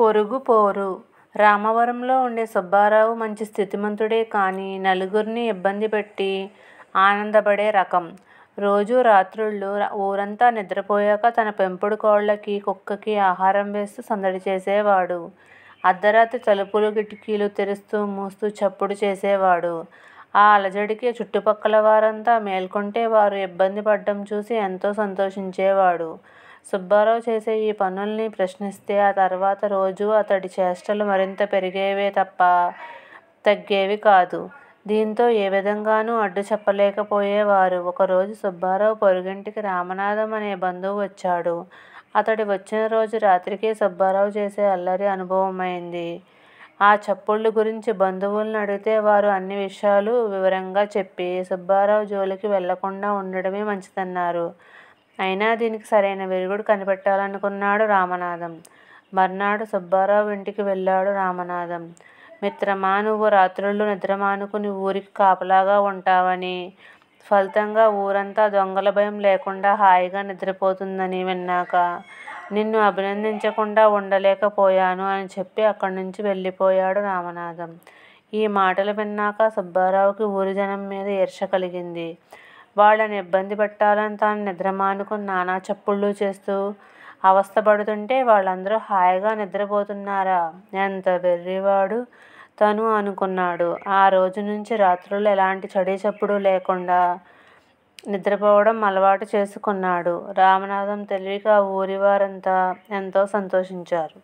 పొరుగు పోరు రామవరంలో ఉండే సుబ్బారావు మంచి స్థితిమంతుడే కానీ నలుగురిని ఇబ్బంది పెట్టి ఆనందపడే రకం రోజు రాత్రుళ్ళు ఊరంతా నిద్రపోయాక తన పెంపుడు కోళ్ళకి కుక్కకి ఆహారం వేస్తూ సందడి చేసేవాడు అర్ధరాత్రి తలుపులు కిటికీలు తెరుస్తూ మూస్తూ చప్పుడు చేసేవాడు ఆ అలజడికి చుట్టుపక్కల వారంతా మేల్కొంటే వారు ఇబ్బంది పడ్డం చూసి ఎంతో సంతోషించేవాడు సుబ్బారావు చేసే ఈ పనుల్ని ప్రశ్నిస్తే ఆ తర్వాత రోజు అతడి చేష్టలు మరింత పెరిగేవే తప్ప తగ్గేవి కాదు దీంతో ఏ విధంగానూ అడ్డు చెప్పలేకపోయేవారు ఒకరోజు సుబ్బారావు పొరుగింటికి రామనాథం అనే బంధువు వచ్చాడు అతడి వచ్చిన రోజు రాత్రికి సుబ్బారావు చేసే అల్లరి అనుభవమైంది ఆ చప్పుళ్ళు గురించి బంధువులను అడిగితే వారు అన్ని విషయాలు వివరంగా చెప్పి సుబ్బారావు జోలికి వెళ్లకుండా ఉండడమే మంచిదన్నారు అయినా దీనికి సరైన వెలుగుడు కనిపెట్టాలనుకున్నాడు రామనాథం మర్నాడు సుబ్బారావు ఇంటికి వెళ్ళాడు రామనాథం మిత్రమా నువ్వు రాత్రుళ్ళు నిద్రమానుకుని ఊరికి కాపలాగా ఉంటావని ఫలితంగా ఊరంతా దొంగల భయం లేకుండా హాయిగా నిద్రపోతుందని విన్నాక నిన్ను అభినందించకుండా ఉండలేకపోయాను అని చెప్పి అక్కడి నుంచి వెళ్ళిపోయాడు రామనాథం ఈ మాటలు విన్నాక సుబ్బారావుకి ఊరి జనం మీద ఈర్ష కలిగింది వాళ్ళని ఇబ్బంది పెట్టాలని తాను నిద్రమానుకుని నానా చప్పుళ్ళు చేస్తూ అవస్థపడుతుంటే వాళ్ళందరూ హాయిగా నిద్రపోతున్నారా ఎంత వెర్రివాడు తను అనుకున్నాడు ఆ రోజు నుంచి రాత్రులు ఎలాంటి చడి చప్పుడు లేకుండా నిద్రపోవడం అలవాటు చేసుకున్నాడు రామనాథం తెలివిగా ఊరివారంతా ఎంతో సంతోషించారు